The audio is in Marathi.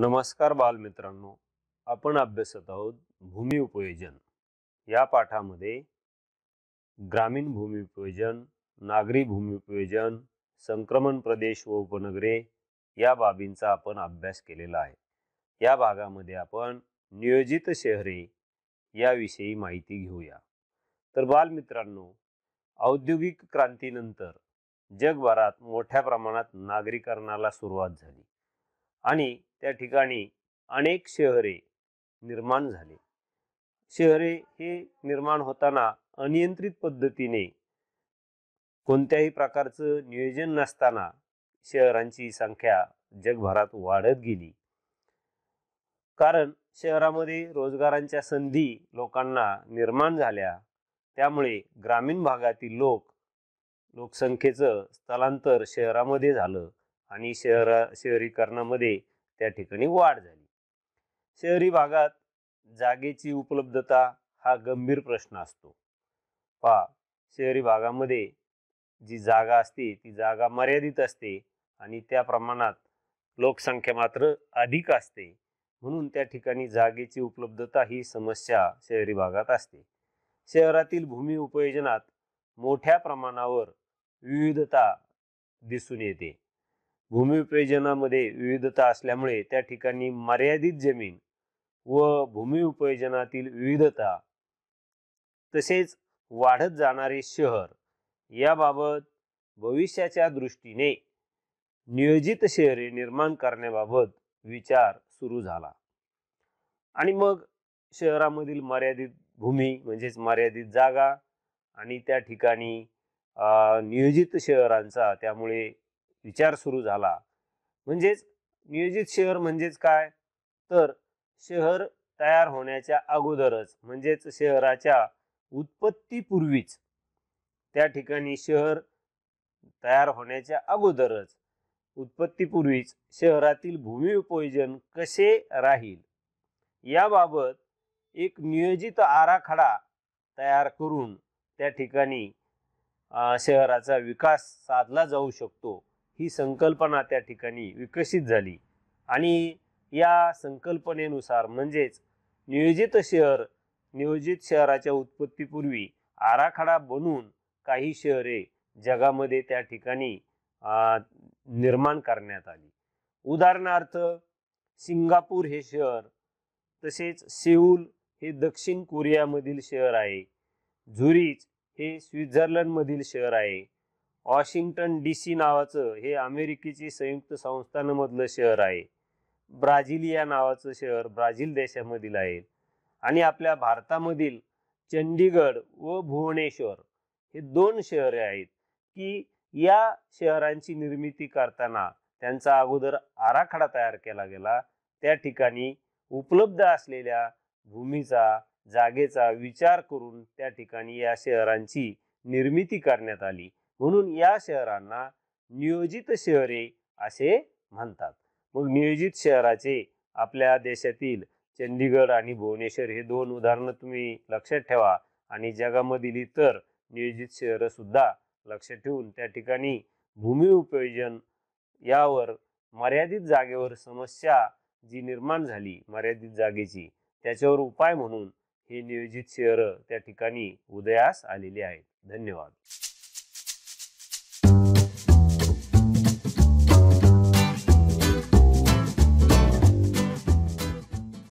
नमस्कार बालमित्रांनो आपण अभ्यासत आहोत भूमी उपयोजन या पाठामध्ये ग्रामीण भूमी उपयोजन नागरी भूमी उपयोजन संक्रमण प्रदेश व उपनगरे या बाबींचा आपण अभ्यास केलेला आहे या भागामध्ये आपण नियोजित शहरे याविषयी माहिती घेऊया तर बालमित्रांनो औद्योगिक क्रांतीनंतर जगभरात मोठ्या प्रमाणात नागरीकरणाला सुरुवात झाली आणि त्या ठिकाणी अनेक शहरे निर्माण झाले शहरे हे निर्माण होताना अनियंत्रित पद्धतीने कोणत्याही प्रकारचं नियोजन नसताना शहरांची संख्या जगभरात वाढत गेली कारण शहरामध्ये रोजगारांच्या संधी लोकांना निर्माण झाल्या त्यामुळे ग्रामीण भागातील लोक लोकसंख्येचं स्थलांतर शहरामध्ये झालं आणि शहरा शहरीकरणामध्ये त्या ठिकाणी वाढ झाली शहरी भागात जागेची उपलब्धता हा गंभीर प्रश्न असतो पहा शहरी भागामध्ये जी जागा असते ती जागा मर्यादित असते आणि त्या प्रमाणात लोकसंख्या मात्र अधिक असते म्हणून त्या ठिकाणी जागेची उपलब्धता ही समस्या शहरी भागात असते शहरातील भूमी उपयोजनात मोठ्या प्रमाणावर विविधता दिसून येते भूमिउपयोजनामध्ये विविधता असल्यामुळे त्या ठिकाणी मर्यादित जमीन व भूमिउपयोजनातील विविधता तसेच वाढत जाणारे शहर याबाबत भविष्याच्या दृष्टीने नियोजित शहरे निर्माण करण्याबाबत विचार सुरू झाला आणि मग शहरामधील मर्यादित भूमी म्हणजेच मर्यादित जागा आणि त्या ठिकाणी नियोजित शहरांचा त्यामुळे विचार सुरू झाला म्हणजेच नियोजित शहर म्हणजेच काय तर शहर तयार होण्याच्या अगोदरच म्हणजेच शहराच्या उत्पत्तीपूर्वीच त्या ठिकाणी शहर तयार होण्याच्या अगोदरच उत्पत्तीपूर्वीच शहरातील भूमी उपयोजन कसे राहील याबाबत एक नियोजित आराखडा तयार करून त्या ठिकाणी शहराचा विकास साधला जाऊ शकतो ही संकल्पना त्या ठिकाणी विकसित झाली आणि या संकल्पनेनुसार म्हणजेच नियोजित शहर नियोजित शहराच्या उत्पत्तीपूर्वी आराखडा बनून काही शहरे जगामध्ये त्या ठिकाणी निर्माण करण्यात आली उदाहरणार्थ सिंगापूर हे शहर तसेच सेऊल हे दक्षिण कोरियामधील शहर आहे झुरीच हे स्वित्झर्लंडमधील शहर आहे वॉशिंग्टन डी सी नावाचं हे अमेरिकेची संयुक्त संस्थानमधलं शहर आहे ब्राझिलिया नावाचं शहर ब्राझील देशामधील आहे आणि आपल्या भारतामधील चंडीगड व भुवनेश्वर हे दोन शहरे आहेत की या शहरांची निर्मिती करताना त्यांचा अगोदर आराखडा तयार केला गेला त्या ठिकाणी उपलब्ध असलेल्या भूमीचा जागेचा विचार करून त्या ठिकाणी या शहरांची निर्मिती करण्यात आली म्हणून या शहरांना नियोजित शहरे असे म्हणतात मग नियोजित शहराचे आपल्या देशातील चंदीगड आणि भुवनेश्वर हे दोन उदाहरणं तुम्ही लक्षात ठेवा आणि जगामधील इतर नियोजित शहरंसुद्धा सुद्धा लक्ष ठेवून त्या ठिकाणी भूमी उपयोजन यावर मर्यादित जागेवर समस्या जी निर्माण झाली मर्यादित जागेची त्याच्यावर उपाय म्हणून हे नियोजित शहरं त्या ठिकाणी उदयास आलेली आहेत धन्यवाद